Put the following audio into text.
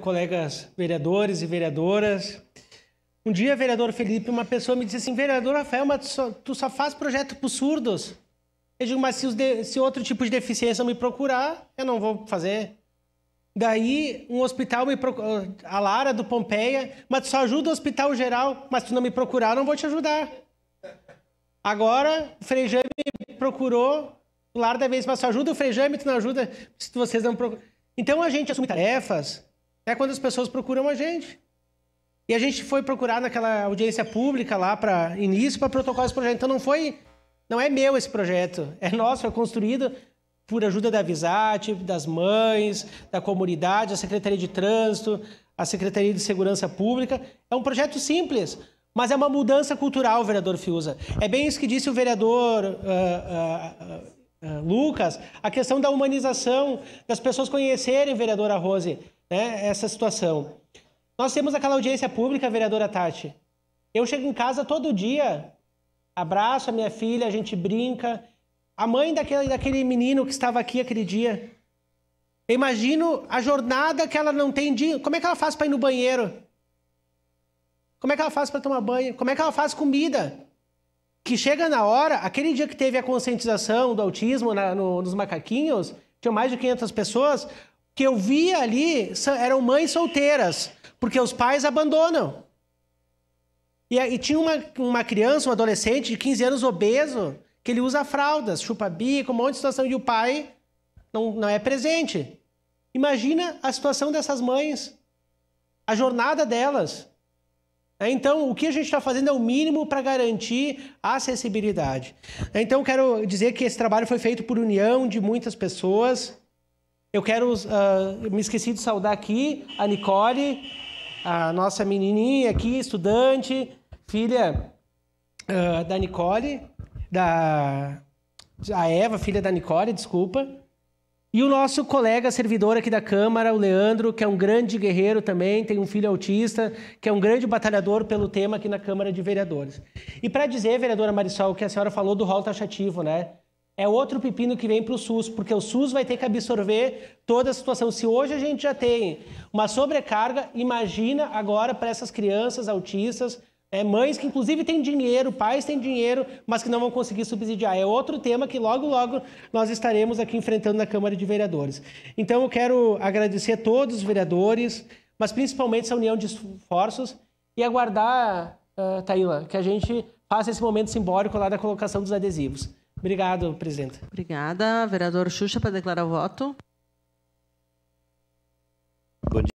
colegas vereadores e vereadoras. Um dia, vereador Felipe, uma pessoa me disse assim: vereador Rafael, mas tu só, tu só faz projeto para surdos? Eu digo, mas se, de, se, outro tipo de deficiência me procurar, eu não vou fazer. Daí, um hospital me procurou, a Lara do Pompeia, mas tu só ajuda o hospital geral, mas tu não me procurar, eu não vou te ajudar. Agora, o Frejame me procurou, o Lara da vez, mas só ajuda o Frejame, tu não ajuda, se vocês não procuram. Então, a gente assume tarefas é quando as pessoas procuram a gente. E a gente foi procurar naquela audiência pública lá para início para protocolar esse projeto. Então não foi, não é meu esse projeto, é nosso, foi é construído por ajuda da Visat, das mães, da comunidade, da Secretaria de Trânsito, a Secretaria de Segurança Pública. É um projeto simples, mas é uma mudança cultural, vereador Fiuza. É bem isso que disse o vereador uh, uh, uh, Lucas, a questão da humanização, das pessoas conhecerem, vereadora Rose né, essa situação. Nós temos aquela audiência pública, vereadora Tati. Eu chego em casa todo dia, abraço a minha filha, a gente brinca. A mãe daquele, daquele menino que estava aqui aquele dia. Eu imagino a jornada que ela não tem dia. Como é que ela faz para ir no banheiro? Como é que ela faz para tomar banho? Como é que ela faz comida? Que chega na hora, aquele dia que teve a conscientização do autismo na, no, nos macaquinhos, tinha mais de 500 pessoas que eu via ali eram mães solteiras, porque os pais abandonam. E, e tinha uma, uma criança, um adolescente de 15 anos obeso, que ele usa fraldas, chupa bico, um monte de situação, e o pai não, não é presente. Imagina a situação dessas mães, a jornada delas. É, então, o que a gente está fazendo é o mínimo para garantir a acessibilidade. É, então, quero dizer que esse trabalho foi feito por união de muitas pessoas. Eu quero, uh, me esqueci de saudar aqui a Nicole, a nossa menininha aqui, estudante, filha uh, da Nicole, da a Eva, filha da Nicole, desculpa. E o nosso colega servidor aqui da Câmara, o Leandro, que é um grande guerreiro também, tem um filho autista, que é um grande batalhador pelo tema aqui na Câmara de Vereadores. E para dizer, vereadora Marisol, que a senhora falou do rol taxativo, né? é outro pepino que vem para o SUS, porque o SUS vai ter que absorver toda a situação. Se hoje a gente já tem uma sobrecarga, imagina agora para essas crianças autistas, é, mães que inclusive têm dinheiro, pais têm dinheiro, mas que não vão conseguir subsidiar. É outro tema que logo, logo nós estaremos aqui enfrentando na Câmara de Vereadores. Então eu quero agradecer a todos os vereadores, mas principalmente essa união de esforços e aguardar, uh, Taíla, que a gente faça esse momento simbólico lá da colocação dos adesivos. Obrigado, presidente. Obrigada. Vereador Xuxa, para declarar o voto.